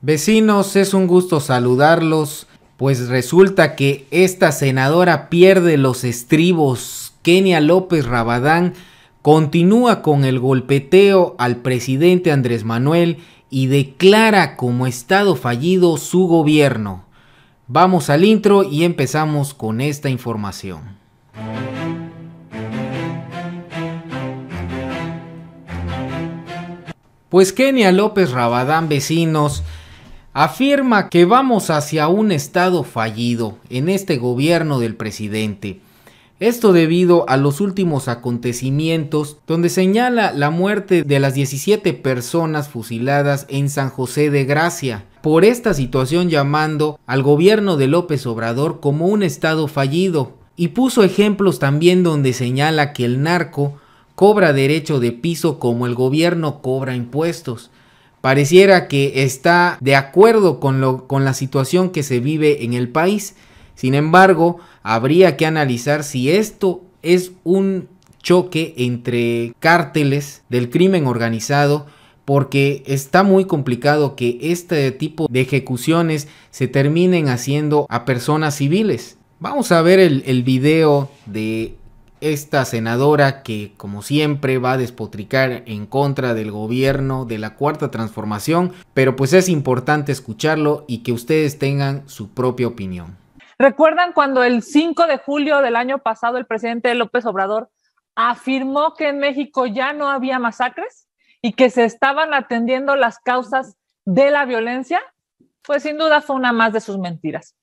Vecinos, es un gusto saludarlos, pues resulta que esta senadora pierde los estribos. Kenia López Rabadán continúa con el golpeteo al presidente Andrés Manuel y declara como estado fallido su gobierno. Vamos al intro y empezamos con esta información. Pues Kenia López Rabadán, vecinos, afirma que vamos hacia un estado fallido en este gobierno del presidente. Esto debido a los últimos acontecimientos donde señala la muerte de las 17 personas fusiladas en San José de Gracia, por esta situación llamando al gobierno de López Obrador como un estado fallido, y puso ejemplos también donde señala que el narco cobra derecho de piso como el gobierno cobra impuestos, pareciera que está de acuerdo con, lo, con la situación que se vive en el país. Sin embargo, habría que analizar si esto es un choque entre cárteles del crimen organizado porque está muy complicado que este tipo de ejecuciones se terminen haciendo a personas civiles. Vamos a ver el, el video de esta senadora que, como siempre, va a despotricar en contra del gobierno de la cuarta transformación, pero pues es importante escucharlo y que ustedes tengan su propia opinión. ¿Recuerdan cuando el 5 de julio del año pasado el presidente López Obrador afirmó que en México ya no había masacres y que se estaban atendiendo las causas de la violencia? Pues sin duda fue una más de sus mentiras.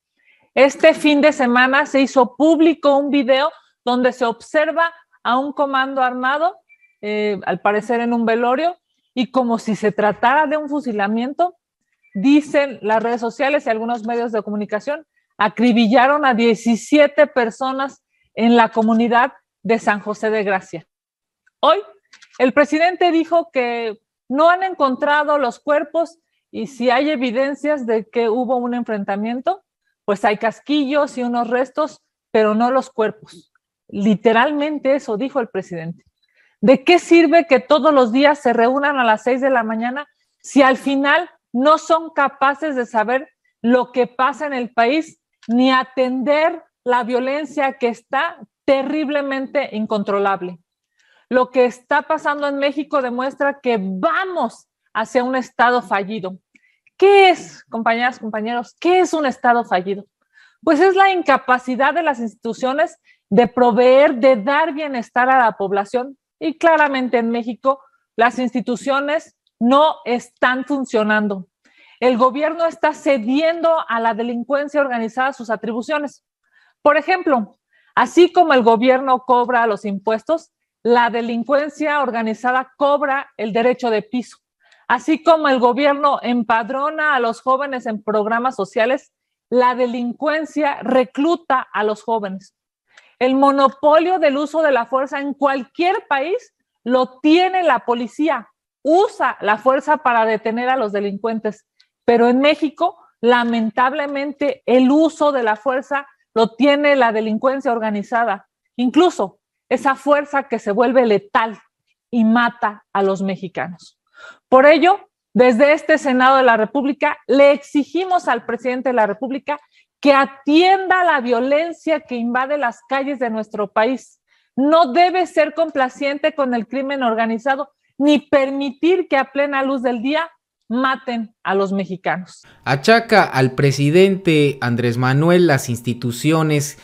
Este fin de semana se hizo público un video donde se observa a un comando armado, eh, al parecer en un velorio, y como si se tratara de un fusilamiento, dicen las redes sociales y algunos medios de comunicación, acribillaron a 17 personas en la comunidad de San José de Gracia. Hoy, el presidente dijo que no han encontrado los cuerpos y si hay evidencias de que hubo un enfrentamiento, pues hay casquillos y unos restos, pero no los cuerpos. Literalmente eso dijo el presidente. ¿De qué sirve que todos los días se reúnan a las seis de la mañana si al final no son capaces de saber lo que pasa en el país ni atender la violencia que está terriblemente incontrolable? Lo que está pasando en México demuestra que vamos hacia un Estado fallido. ¿Qué es, compañeras, compañeros? ¿Qué es un Estado fallido? Pues es la incapacidad de las instituciones de proveer, de dar bienestar a la población. Y claramente en México las instituciones no están funcionando. El gobierno está cediendo a la delincuencia organizada sus atribuciones. Por ejemplo, así como el gobierno cobra los impuestos, la delincuencia organizada cobra el derecho de piso. Así como el gobierno empadrona a los jóvenes en programas sociales, la delincuencia recluta a los jóvenes. El monopolio del uso de la fuerza en cualquier país lo tiene la policía. Usa la fuerza para detener a los delincuentes. Pero en México, lamentablemente, el uso de la fuerza lo tiene la delincuencia organizada. Incluso esa fuerza que se vuelve letal y mata a los mexicanos. Por ello, desde este Senado de la República, le exigimos al presidente de la República que atienda la violencia que invade las calles de nuestro país. No debe ser complaciente con el crimen organizado ni permitir que a plena luz del día maten a los mexicanos. Achaca al presidente Andrés Manuel las instituciones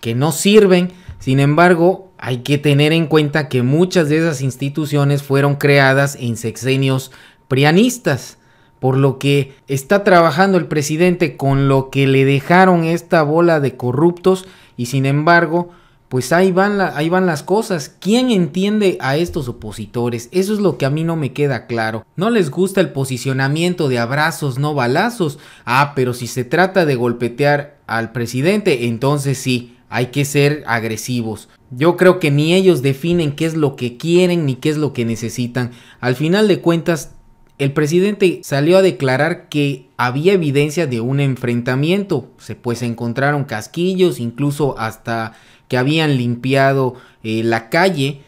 que no sirven, sin embargo, hay que tener en cuenta que muchas de esas instituciones fueron creadas en sexenios prianistas por lo que está trabajando el presidente con lo que le dejaron esta bola de corruptos y sin embargo, pues ahí van, ahí van las cosas. ¿Quién entiende a estos opositores? Eso es lo que a mí no me queda claro. No les gusta el posicionamiento de abrazos, no balazos. Ah, pero si se trata de golpetear al presidente, entonces sí, hay que ser agresivos. Yo creo que ni ellos definen qué es lo que quieren ni qué es lo que necesitan. Al final de cuentas, el presidente salió a declarar que había evidencia de un enfrentamiento, se pues, encontraron casquillos, incluso hasta que habían limpiado eh, la calle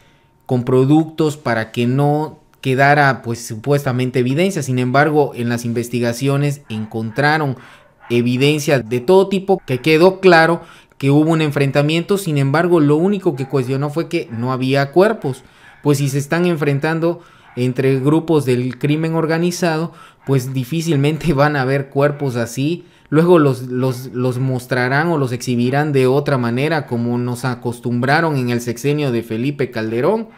con productos para que no quedara pues supuestamente evidencia. Sin embargo, en las investigaciones encontraron evidencia de todo tipo que quedó claro que hubo un enfrentamiento, sin embargo lo único que cuestionó fue que no había cuerpos, pues si se están enfrentando entre grupos del crimen organizado, pues difícilmente van a haber cuerpos así. Luego los, los, mostrarán o los exhibirán de otra manera, como nos acostumbraron en el sexenio de Felipe Calderón,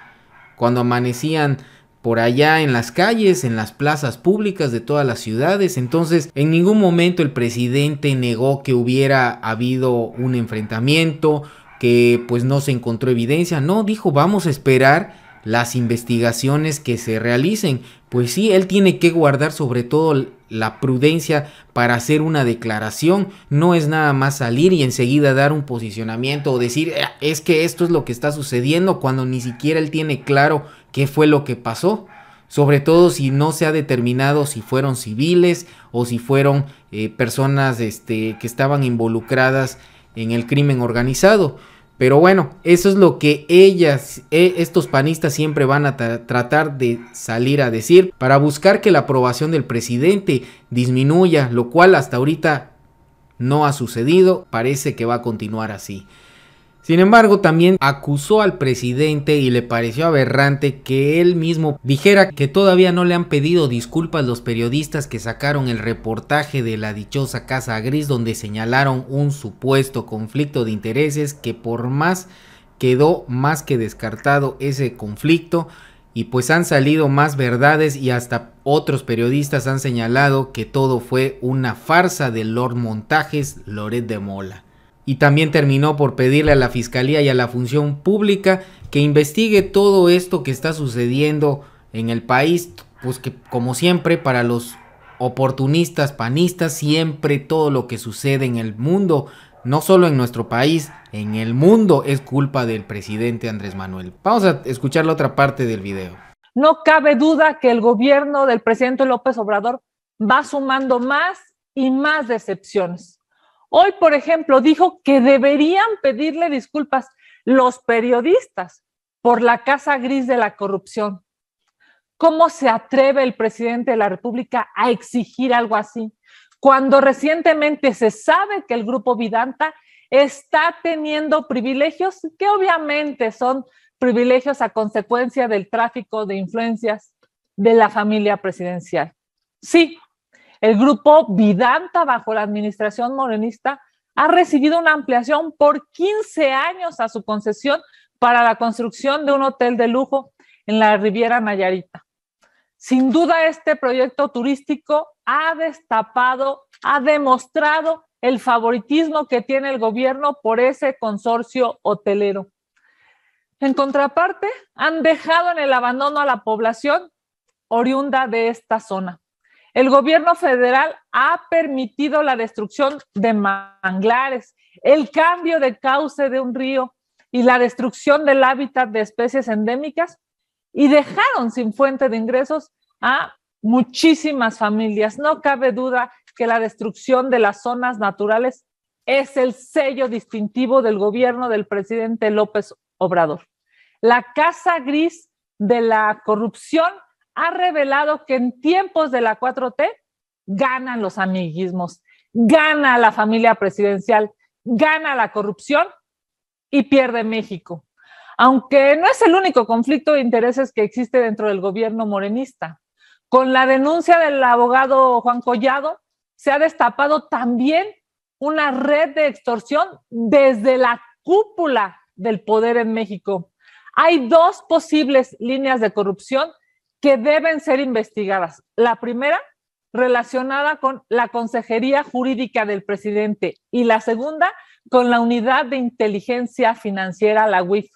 cuando amanecían por allá en las calles, en las plazas públicas de todas las ciudades. Entonces, en ningún momento el presidente negó que hubiera habido un enfrentamiento, que pues no se encontró evidencia. No, dijo, vamos a esperar las investigaciones que se realicen. Pues sí, él tiene que guardar sobre todo la prudencia para hacer una declaración. No es nada más salir y enseguida dar un posicionamiento o decir, eh, es que esto es lo que está sucediendo cuando ni siquiera él tiene claro qué fue lo que pasó. Sobre todo si no se ha determinado si fueron civiles o si fueron eh, personas este, que estaban involucradas en el crimen organizado. Pero bueno, eso es lo que ellas, e, estos panistas siempre van a tratar de salir a decir para buscar que la aprobación del presidente disminuya, lo cual hasta ahorita no ha sucedido, parece que va a continuar así. Sin embargo, también acusó al presidente y le pareció aberrante que él mismo dijera que todavía no le han pedido disculpas los periodistas que sacaron el reportaje de la dichosa Casa Gris donde señalaron un supuesto conflicto de intereses que por más quedó más que descartado ese conflicto y pues han salido más verdades y hasta otros periodistas han señalado que todo fue una farsa de Lord Montajes Loret de Mola y también terminó por pedirle a la Fiscalía y a la Función Pública que investigue todo esto que está sucediendo en el país, pues que como siempre para los oportunistas panistas, siempre todo lo que sucede en el mundo, no solo en nuestro país, en el mundo es culpa del presidente Andrés Manuel. Vamos a escuchar la otra parte del video. No cabe duda que el gobierno del presidente López Obrador va sumando más y más decepciones Hoy, por ejemplo, dijo que deberían pedirle disculpas los periodistas por la casa gris de la corrupción. ¿Cómo se atreve el presidente de la República a exigir algo así? Cuando recientemente se sabe que el grupo Vidanta está teniendo privilegios que obviamente son privilegios a consecuencia del tráfico de influencias de la familia presidencial. Sí, el grupo Vidanta, bajo la administración morenista, ha recibido una ampliación por 15 años a su concesión para la construcción de un hotel de lujo en la Riviera Nayarita. Sin duda, este proyecto turístico ha destapado, ha demostrado el favoritismo que tiene el gobierno por ese consorcio hotelero. En contraparte, han dejado en el abandono a la población oriunda de esta zona. El gobierno federal ha permitido la destrucción de manglares, el cambio de cauce de un río y la destrucción del hábitat de especies endémicas y dejaron sin fuente de ingresos a muchísimas familias. No cabe duda que la destrucción de las zonas naturales es el sello distintivo del gobierno del presidente López Obrador. La casa gris de la corrupción ha revelado que en tiempos de la 4T ganan los amiguismos, gana la familia presidencial, gana la corrupción y pierde México. Aunque no es el único conflicto de intereses que existe dentro del gobierno morenista. Con la denuncia del abogado Juan Collado, se ha destapado también una red de extorsión desde la cúpula del poder en México. Hay dos posibles líneas de corrupción que deben ser investigadas. La primera, relacionada con la Consejería Jurídica del Presidente y la segunda, con la Unidad de Inteligencia Financiera, la UIF.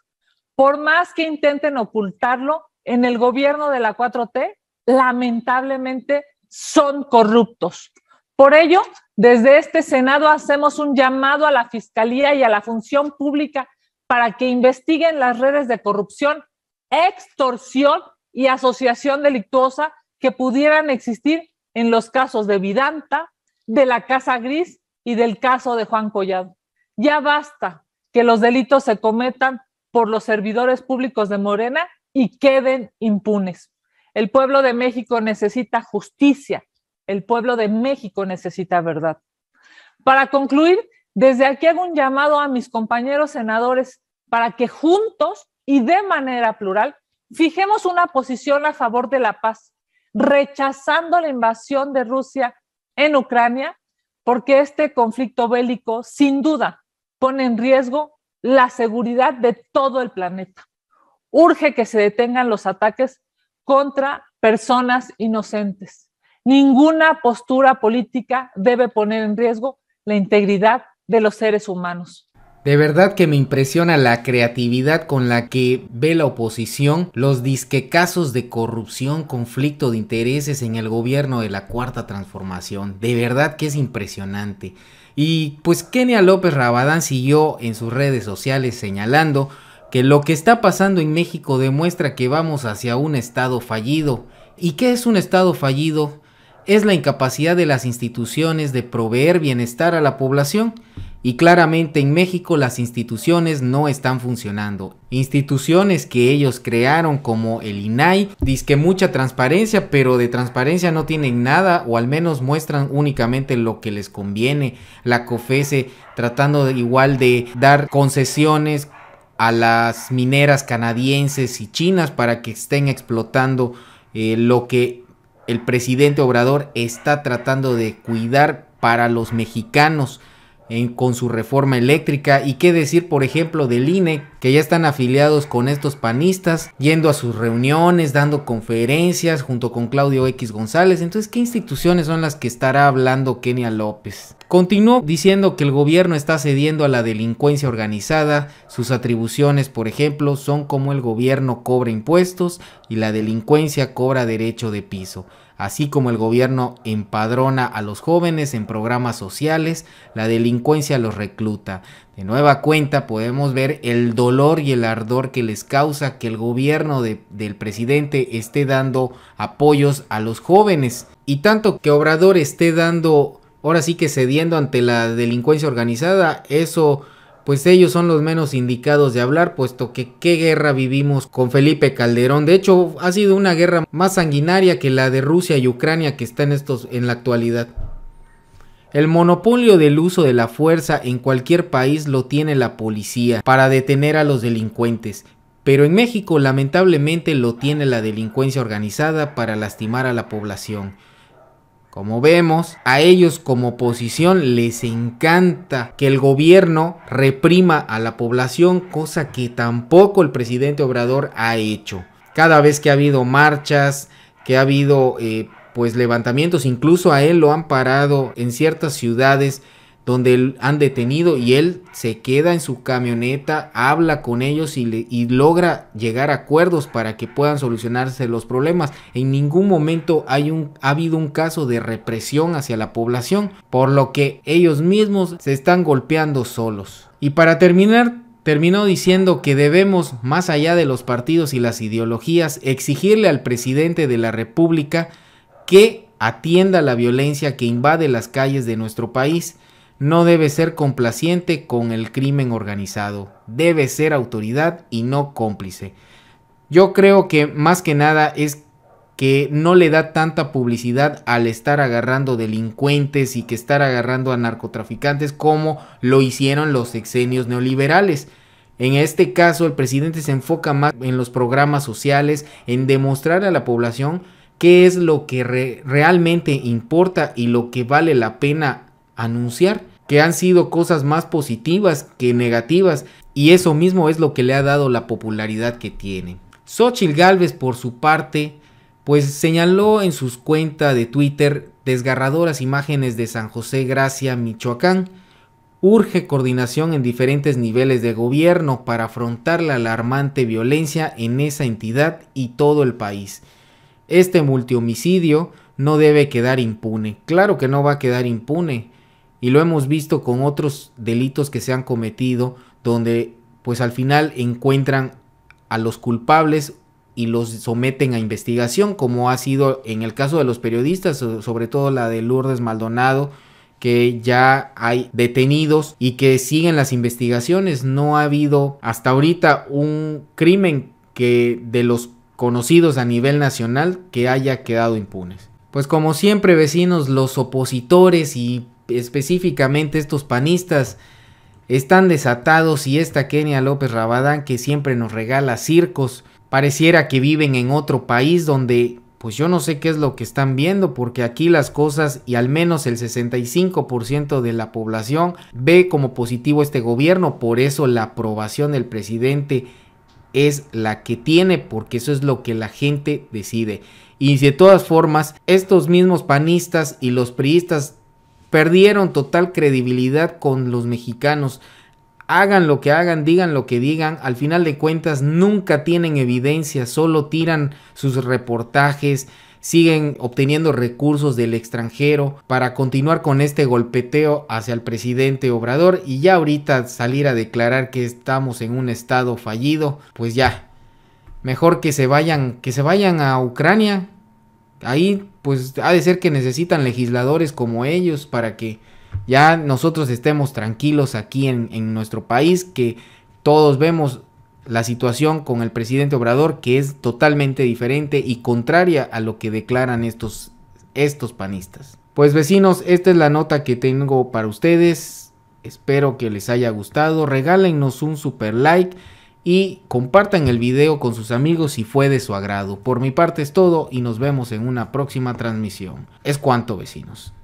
Por más que intenten ocultarlo, en el gobierno de la 4T, lamentablemente, son corruptos. Por ello, desde este Senado hacemos un llamado a la Fiscalía y a la Función Pública para que investiguen las redes de corrupción, extorsión y asociación delictuosa que pudieran existir en los casos de Vidanta, de la Casa Gris y del caso de Juan Collado. Ya basta que los delitos se cometan por los servidores públicos de Morena y queden impunes. El pueblo de México necesita justicia, el pueblo de México necesita verdad. Para concluir, desde aquí hago un llamado a mis compañeros senadores para que juntos y de manera plural Fijemos una posición a favor de la paz, rechazando la invasión de Rusia en Ucrania, porque este conflicto bélico sin duda pone en riesgo la seguridad de todo el planeta. Urge que se detengan los ataques contra personas inocentes. Ninguna postura política debe poner en riesgo la integridad de los seres humanos. De verdad que me impresiona la creatividad con la que ve la oposición los disque casos de corrupción, conflicto de intereses en el gobierno de la Cuarta Transformación. De verdad que es impresionante. Y pues Kenia López Rabadán siguió en sus redes sociales señalando que lo que está pasando en México demuestra que vamos hacia un estado fallido. ¿Y qué es un estado fallido? Es la incapacidad de las instituciones de proveer bienestar a la población y claramente en México las instituciones no están funcionando. Instituciones que ellos crearon como el INAI, que mucha transparencia, pero de transparencia no tienen nada o al menos muestran únicamente lo que les conviene. La COFESE tratando igual de dar concesiones a las mineras canadienses y chinas para que estén explotando eh, lo que el presidente Obrador está tratando de cuidar para los mexicanos en, con su reforma eléctrica y qué decir, por ejemplo, del INE que ya están afiliados con estos panistas, yendo a sus reuniones, dando conferencias junto con Claudio X González. Entonces, ¿qué instituciones son las que estará hablando Kenia López? Continuó diciendo que el gobierno está cediendo a la delincuencia organizada, sus atribuciones, por ejemplo, son como el gobierno cobra impuestos y la delincuencia cobra derecho de piso. Así como el gobierno empadrona a los jóvenes en programas sociales, la delincuencia los recluta. De nueva cuenta podemos ver el dolor y el ardor que les causa que el gobierno del presidente esté dando apoyos a los jóvenes. Y tanto que Obrador esté dando, ahora sí que cediendo ante la delincuencia organizada, eso pues ellos son los menos indicados de hablar, puesto que qué guerra vivimos con Felipe Calderón. De hecho, ha sido una guerra más sanguinaria que la de Rusia y Ucrania que está estos, en la actualidad. El monopolio del uso de la fuerza en cualquier país lo tiene la policía para detener a los delincuentes, pero en México lamentablemente lo tiene la delincuencia organizada para lastimar a la población. Como vemos, a ellos como oposición les encanta que el gobierno reprima a la población, cosa que tampoco el presidente Obrador ha hecho. Cada vez que ha habido marchas, que ha habido eh, pues levantamientos, incluso a él lo han parado en ciertas ciudades donde han detenido y él se queda en su camioneta, habla con ellos y, le, logra llegar a acuerdos para que puedan solucionarse los problemas. En ningún momento hay un, ha habido un caso de represión hacia la población, por lo que ellos mismos se están golpeando solos. Y para terminar, terminó diciendo que debemos, más allá de los partidos y las ideologías, exigirle al presidente de la República que atienda la violencia que invade las calles de nuestro país. No debe ser complaciente con el crimen organizado. Debe ser autoridad y no cómplice. Yo creo que más que nada es que no le da tanta publicidad al estar agarrando delincuentes y que estar agarrando a narcotraficantes como lo hicieron los exenios neoliberales. En este caso, el presidente se enfoca más en los programas sociales, en demostrar a la población qué es lo que realmente importa y lo que vale la pena anunciar, que han sido cosas más positivas que negativas y eso mismo es lo que le ha dado la popularidad que tiene. Xochitl Galvez por su parte pues señaló en sus cuentas de Twitter desgarradoras imágenes de San José Gracia, Michoacán. Urge coordinación en diferentes niveles de gobierno para afrontar la alarmante violencia en esa entidad y todo el país. Este multihomicidio no debe quedar impune. Claro que no va a quedar impune. Y lo hemos visto con otros delitos que se han cometido donde pues al final encuentran a los culpables y los someten a investigación, como ha sido en el caso de los periodistas, sobre todo la de Lourdes Maldonado, que ya hay detenidos y que siguen las investigaciones. No ha habido hasta ahorita un crimen que de los conocidos a nivel nacional que haya quedado impunes. Pues como siempre vecinos, los opositores y específicamente estos panistas están desatados y esta Kenia López Rabadán que siempre nos regala circos, pareciera que viven en otro país donde pues yo no sé qué es lo que están viendo porque aquí las cosas y al menos el 65% de la población ve como positivo este gobierno, por eso la aprobación del presidente es la que tiene, porque eso es lo que la gente decide. Y de todas formas, estos mismos panistas y los priistas perdieron total credibilidad con los mexicanos. Hagan lo que hagan, digan lo que digan, al final de cuentas nunca tienen evidencia, solo tiran sus reportajes, siguen obteniendo recursos del extranjero para continuar con este golpeteo hacia el presidente Obrador y ya ahorita salir a declarar que estamos en un estado fallido, pues ya mejor que se vayan que se vayan a Ucrania. Ahí pues ha de ser que necesitan legisladores como ellos para que ya nosotros estemos tranquilos aquí en, en nuestro país, que todos vemos la situación con el presidente Obrador, que es totalmente diferente y contraria a lo que declaran estos, estos panistas. Pues vecinos, esta es la nota que tengo para ustedes. Espero que les haya gustado. Regálenos un super like y compartan el video con sus amigos si fue de su agrado. Por mi parte es todo y nos vemos en una próxima transmisión. Es cuanto vecinos.